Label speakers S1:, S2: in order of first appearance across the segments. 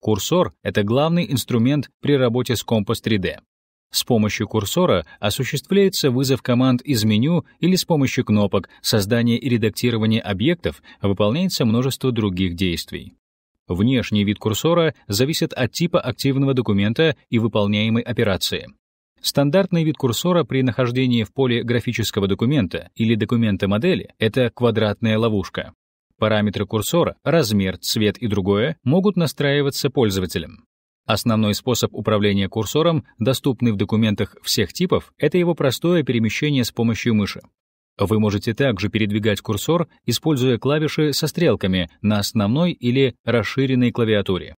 S1: Курсор — это главный инструмент при работе с компас 3D. С помощью курсора осуществляется вызов команд из меню или с помощью кнопок, создания и редактирования объектов, выполняется множество других действий. Внешний вид курсора зависит от типа активного документа и выполняемой операции. Стандартный вид курсора при нахождении в поле графического документа или документа модели — это квадратная ловушка. Параметры курсора, размер, цвет и другое могут настраиваться пользователем. Основной способ управления курсором, доступный в документах всех типов, это его простое перемещение с помощью мыши. Вы можете также передвигать курсор, используя клавиши со стрелками на основной или расширенной клавиатуре.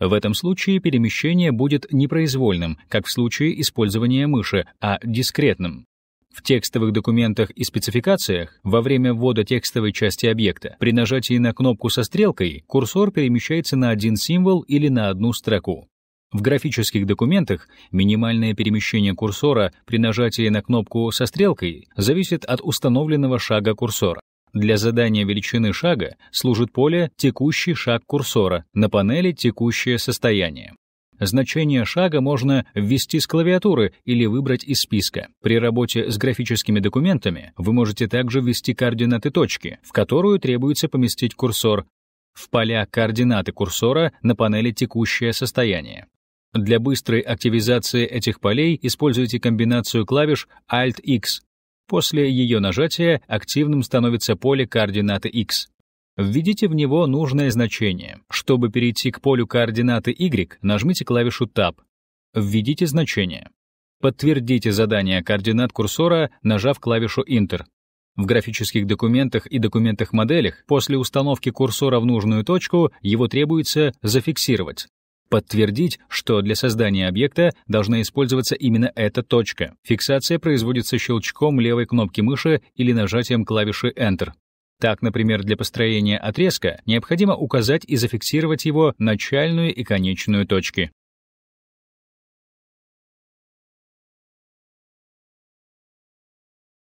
S1: В этом случае перемещение будет непроизвольным, как в случае использования мыши, а дискретным. В текстовых документах и спецификациях во время ввода текстовой части объекта при нажатии на кнопку со стрелкой курсор перемещается на один символ или на одну строку. В графических документах минимальное перемещение курсора при нажатии на кнопку со стрелкой зависит от установленного шага курсора. Для задания величины шага служит поле «Текущий шаг курсора» на панели «Текущее состояние». Значение шага можно ввести с клавиатуры или выбрать из списка. При работе с графическими документами вы можете также ввести координаты точки, в которую требуется поместить курсор, в поля координаты курсора на панели «Текущее состояние». Для быстрой активизации этих полей используйте комбинацию клавиш Alt-X. После ее нажатия активным становится поле координаты X. Введите в него нужное значение. Чтобы перейти к полю координаты Y, нажмите клавишу Tab. Введите значение. Подтвердите задание координат курсора, нажав клавишу Enter. В графических документах и документах-моделях после установки курсора в нужную точку его требуется зафиксировать. Подтвердить, что для создания объекта должна использоваться именно эта точка. Фиксация производится щелчком левой кнопки мыши или нажатием клавиши Enter. Так, например, для построения отрезка необходимо указать и зафиксировать его начальную и конечную точки.